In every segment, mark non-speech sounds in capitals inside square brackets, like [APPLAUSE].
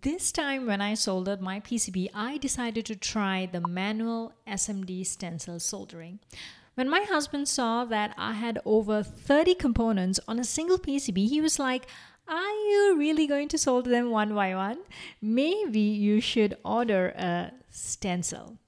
This time when I soldered my PCB, I decided to try the manual SMD stencil soldering. When my husband saw that I had over 30 components on a single PCB, he was like, are you really going to solder them one by one? Maybe you should order a stencil.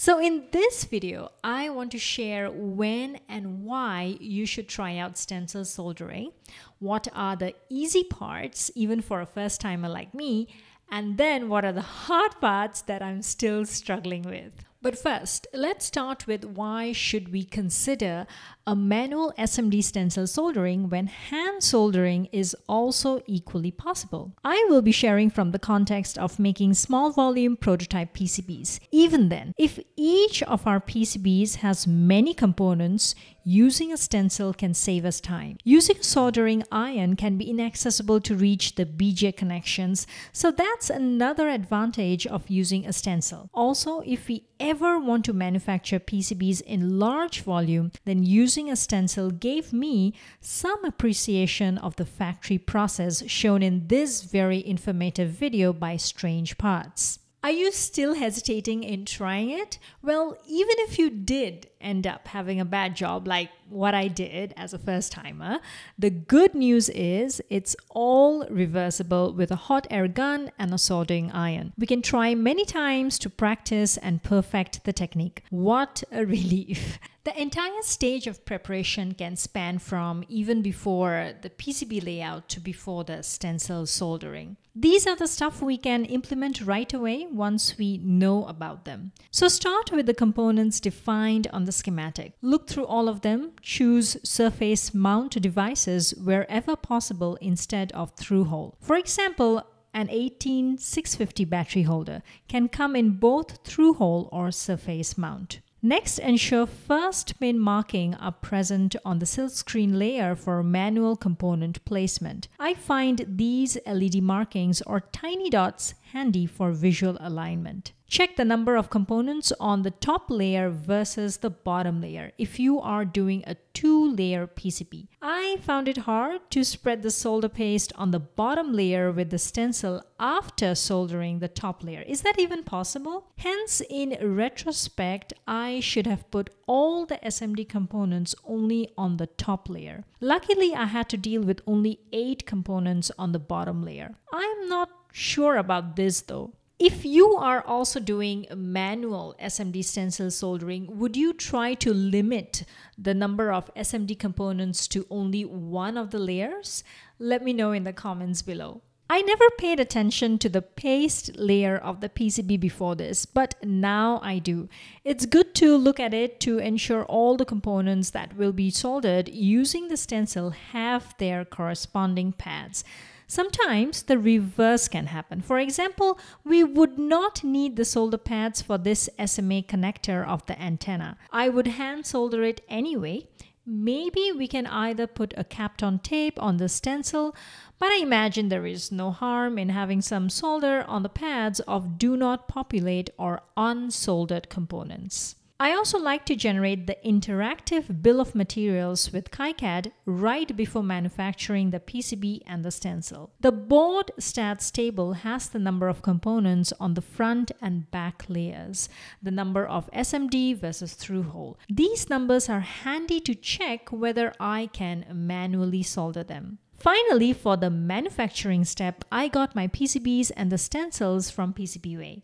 So in this video, I want to share when and why you should try out stencil soldering, what are the easy parts, even for a first timer like me, and then what are the hard parts that I'm still struggling with. But first, let's start with why should we consider a manual SMD stencil soldering when hand soldering is also equally possible. I will be sharing from the context of making small volume prototype PCBs. Even then, if each of our PCBs has many components, using a stencil can save us time. Using soldering iron can be inaccessible to reach the BJ connections, so that's another advantage of using a stencil. Also, if we ever want to manufacture PCBs in large volume, then using a stencil gave me some appreciation of the factory process shown in this very informative video by Strange Parts. Are you still hesitating in trying it? Well, even if you did end up having a bad job like what I did as a first timer, the good news is it's all reversible with a hot air gun and a soldering iron. We can try many times to practice and perfect the technique. What a [LAUGHS] relief! The entire stage of preparation can span from even before the PCB layout to before the stencil soldering. These are the stuff we can implement right away once we know about them. So start with the components defined on the schematic. Look through all of them, choose surface mount devices wherever possible instead of through hole. For example, an 18650 battery holder can come in both through hole or surface mount. Next, ensure first pin marking are present on the silkscreen layer for manual component placement. I find these LED markings or tiny dots handy for visual alignment. Check the number of components on the top layer versus the bottom layer if you are doing a two layer PCB. I found it hard to spread the solder paste on the bottom layer with the stencil after soldering the top layer. Is that even possible? Hence, in retrospect, I should have put all the SMD components only on the top layer. Luckily, I had to deal with only 8 components on the bottom layer. I'm not sure about this though. If you are also doing manual SMD stencil soldering, would you try to limit the number of SMD components to only one of the layers? Let me know in the comments below. I never paid attention to the paste layer of the PCB before this, but now I do. It's good to look at it to ensure all the components that will be soldered using the stencil have their corresponding pads. Sometimes the reverse can happen. For example, we would not need the solder pads for this SMA connector of the antenna. I would hand solder it anyway. Maybe we can either put a capton tape on the stencil, but I imagine there is no harm in having some solder on the pads of do not populate or unsoldered components. I also like to generate the interactive bill of materials with KiCad right before manufacturing the PCB and the stencil. The board stats table has the number of components on the front and back layers, the number of SMD versus through-hole. These numbers are handy to check whether I can manually solder them. Finally, for the manufacturing step, I got my PCBs and the stencils from PCBWay.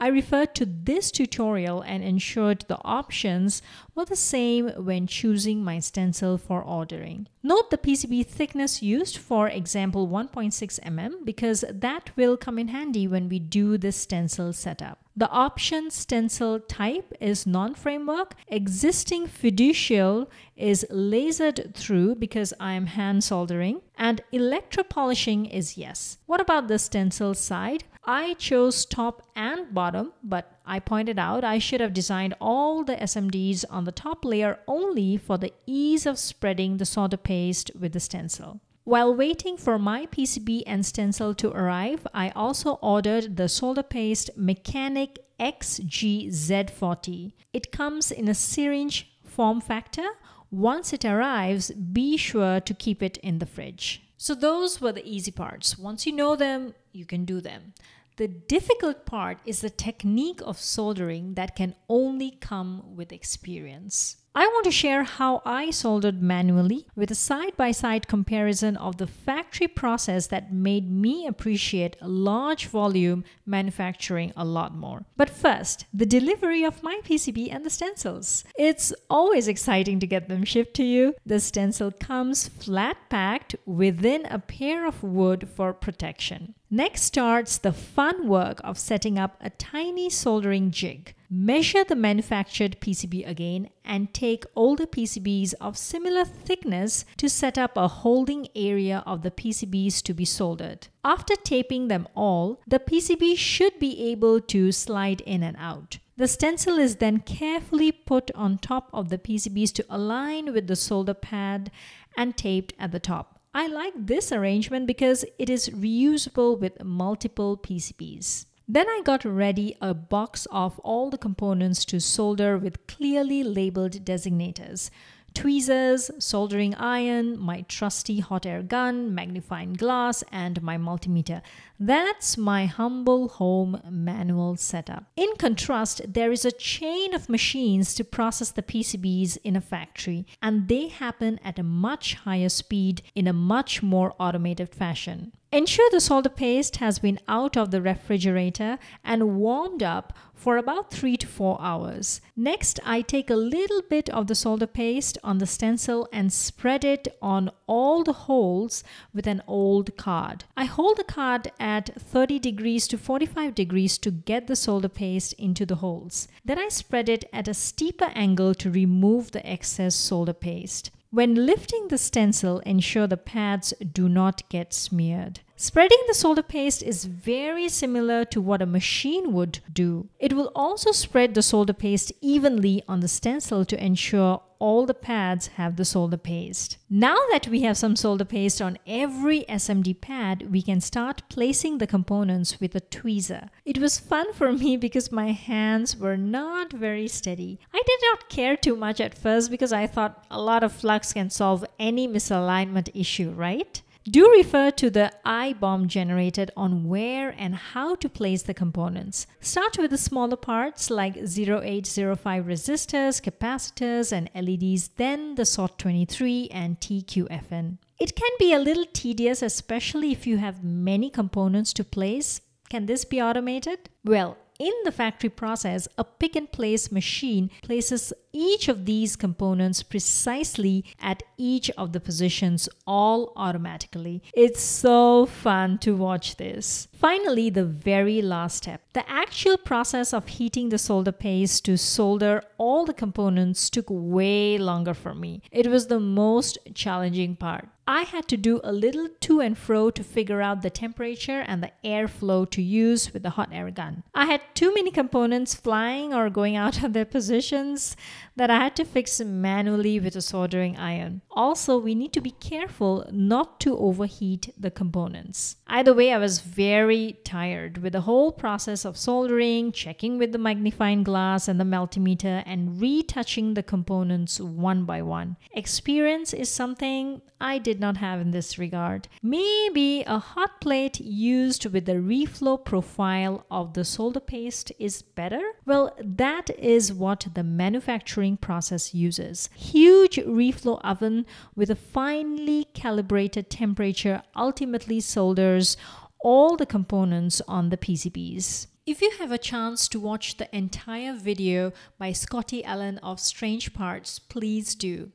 I referred to this tutorial and ensured the options were the same when choosing my stencil for ordering. Note the PCB thickness used for example 1.6 mm because that will come in handy when we do this stencil setup. The option stencil type is non-framework. Existing fiducial is lasered through because I am hand soldering and electro polishing is yes. What about the stencil side? I chose top and bottom, but I pointed out I should have designed all the SMDs on the top layer only for the ease of spreading the solder paste with the stencil. While waiting for my PCB and stencil to arrive, I also ordered the solder paste Mechanic XGZ40. It comes in a syringe form factor. Once it arrives, be sure to keep it in the fridge. So those were the easy parts. Once you know them, you can do them. The difficult part is the technique of soldering that can only come with experience. I want to share how I soldered manually with a side by side comparison of the factory process that made me appreciate large volume manufacturing a lot more. But first, the delivery of my PCB and the stencils. It's always exciting to get them shipped to you. The stencil comes flat packed within a pair of wood for protection. Next starts the fun work of setting up a tiny soldering jig. Measure the manufactured PCB again and take older PCBs of similar thickness to set up a holding area of the PCBs to be soldered. After taping them all, the PCB should be able to slide in and out. The stencil is then carefully put on top of the PCBs to align with the solder pad and taped at the top. I like this arrangement because it is reusable with multiple PCBs. Then I got ready a box of all the components to solder with clearly labeled designators. Tweezers, soldering iron, my trusty hot air gun, magnifying glass, and my multimeter. That's my humble home manual setup. In contrast, there is a chain of machines to process the PCBs in a factory, and they happen at a much higher speed in a much more automated fashion. Ensure the solder paste has been out of the refrigerator and warmed up for about 3 to 4 hours. Next, I take a little bit of the solder paste on the stencil and spread it on all the holes with an old card. I hold the card at 30 degrees to 45 degrees to get the solder paste into the holes. Then I spread it at a steeper angle to remove the excess solder paste. When lifting the stencil, ensure the pads do not get smeared. Spreading the solder paste is very similar to what a machine would do. It will also spread the solder paste evenly on the stencil to ensure all the pads have the solder paste. Now that we have some solder paste on every SMD pad, we can start placing the components with a tweezer. It was fun for me because my hands were not very steady. I did not care too much at first because I thought a lot of flux can solve any misalignment issue, right? Do refer to the I-bomb generated on where and how to place the components. Start with the smaller parts like 0805 resistors, capacitors, and LEDs, then the SOT23 and TQFN. It can be a little tedious, especially if you have many components to place. Can this be automated? Well, in the factory process, a pick and place machine places each of these components precisely at each of the positions all automatically. It's so fun to watch this. Finally, the very last step. The actual process of heating the solder paste to solder all the components took way longer for me. It was the most challenging part. I had to do a little to and fro to figure out the temperature and the airflow to use with the hot air gun. I had too many components flying or going [LAUGHS] out of their positions that I had to fix manually with a soldering iron. Also, we need to be careful not to overheat the components. Either way, I was very tired with the whole process of soldering, checking with the magnifying glass and the multimeter, and retouching the components one by one. Experience is something I did not have in this regard. Maybe a hot plate used with the reflow profile of the solder paste is better? Well, that is what the manufacturing process uses. Huge reflow oven with a finely calibrated temperature ultimately solders all the components on the PCBs. If you have a chance to watch the entire video by Scotty Allen of Strange Parts, please do.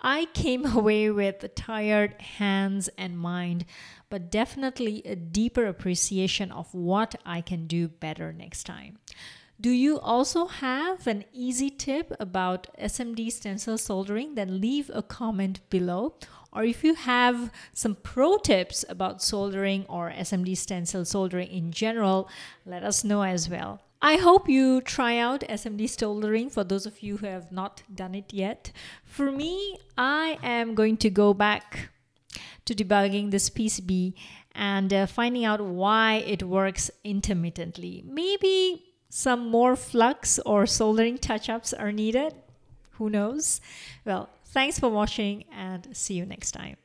I came [LAUGHS] away with tired hands and mind, but definitely a deeper appreciation of what I can do better next time. Do you also have an easy tip about SMD stencil soldering? Then leave a comment below. Or if you have some pro tips about soldering or SMD stencil soldering in general, let us know as well. I hope you try out SMD soldering for those of you who have not done it yet. For me, I am going to go back to debugging this PCB and uh, finding out why it works intermittently. Maybe some more flux or soldering touch-ups are needed. Who knows? Well, thanks for watching and see you next time.